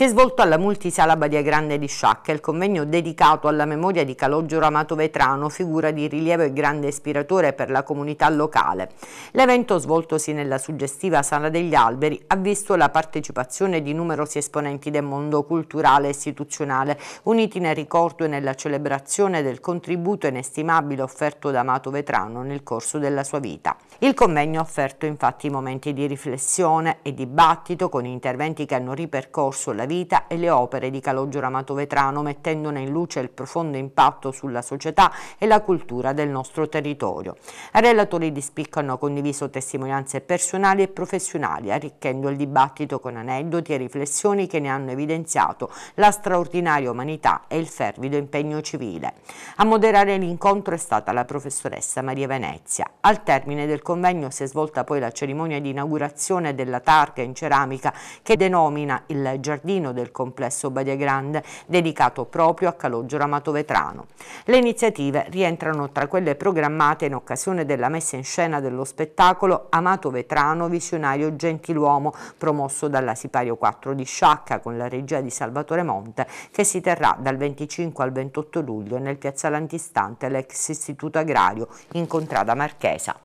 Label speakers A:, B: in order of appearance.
A: Si è svolto alla multisala Badia Grande di Sciacca il convegno dedicato alla memoria di Calogero Amato Vetrano, figura di rilievo e grande ispiratore per la comunità locale. L'evento svoltosi nella suggestiva Sala degli Alberi ha visto la partecipazione di numerosi esponenti del mondo culturale e istituzionale, uniti nel ricordo e nella celebrazione del contributo inestimabile offerto da Amato Vetrano nel corso della sua vita. Il convegno ha offerto infatti momenti di riflessione e dibattito con interventi che hanno ripercorso la vita e le opere di Calogero Amato Vetrano, mettendone in luce il profondo impatto sulla società e la cultura del nostro territorio. I relatori di spicco hanno condiviso testimonianze personali e professionali, arricchendo il dibattito con aneddoti e riflessioni che ne hanno evidenziato la straordinaria umanità e il fervido impegno civile. A moderare l'incontro è stata la professoressa Maria Venezia. Al termine del convegno si è svolta poi la cerimonia di inaugurazione della targa in ceramica che denomina il Giardino giardino del complesso Badia Grande, dedicato proprio a Calogero Amato Vetrano. Le iniziative rientrano tra quelle programmate in occasione della messa in scena dello spettacolo Amato Vetrano, visionario gentiluomo, promosso dalla Sipario 4 di Sciacca con la regia di Salvatore Monte, che si terrà dal 25 al 28 luglio nel piazzale antistante l'ex istituto agrario in Contrada Marchesa.